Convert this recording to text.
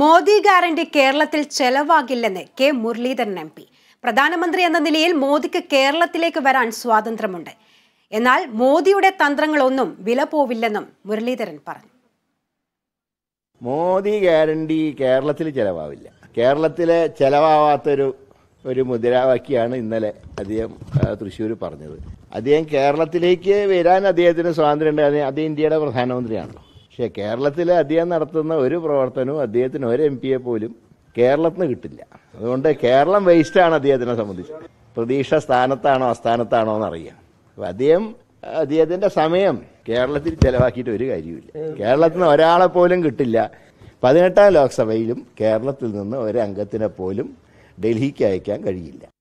Modi guarantee കേരളത്തിൽ ചെലവാകില്ലെന്ന് K Muraleedharan M P പ്രധാനമന്ത്രി എന്ന നിലയിൽ മോദിക്ക് കേരളത്തിലേക്ക് വരാൻ സ്വാതന്ത്ര്യമുണ്ട് എന്നാൽ മോദിയുടെ തന്ത്രങ്ങളൊന്നും വില പോവില്ലെന്നും മുരളീധരൻ പറഞ്ഞു മോദി ഗ്യാരണ്ടി കേരളത്തിൽ ചെലവാവില്ല കേരളത്തിലെ ചെലവാവാത്തൊരു ഒരു മുദ്രാവാക്യാണ് ഇന്നലെ അദ്ദേഹം തൃശ്ശൂർ പറഞ്ഞത് അദ്ദേഹം കേരളത്തിലേക്ക് വരാൻ അദ്ദേഹത്തിന് സ്വാതന്ത്ര്യം ഉണ്ട് അദ്ദേഹം ഇന്ത്യയുടെ പ്രധാനമന്ത്രിയാണല്ലോ പക്ഷേ കേരളത്തിൽ അദ്ദേഹം നടത്തുന്ന ഒരു പ്രവർത്തനവും അദ്ദേഹത്തിന് ഒരു എം പിയെ പോലും കേരളത്തിന് കിട്ടില്ല അതുകൊണ്ട് കേരളം വേസ്റ്റാണ് അദ്ദേഹത്തിനെ സംബന്ധിച്ച് പ്രതീക്ഷ സ്ഥാനത്താണോ അസ്ഥാനത്താണോ എന്നറിയാം അപ്പം അദ്ദേഹം അദ്ദേഹത്തിൻ്റെ സമയം കേരളത്തിൽ ചെലവാക്കിയിട്ട് ഒരു കാര്യമില്ല കേരളത്തിൽ നിന്ന് ഒരാളെ പോലും കിട്ടില്ല പതിനെട്ടാം ലോക്സഭയിലും കേരളത്തിൽ നിന്ന് ഒരു അംഗത്തിനെ പോലും ഡൽഹിക്ക് അയക്കാൻ കഴിയില്ല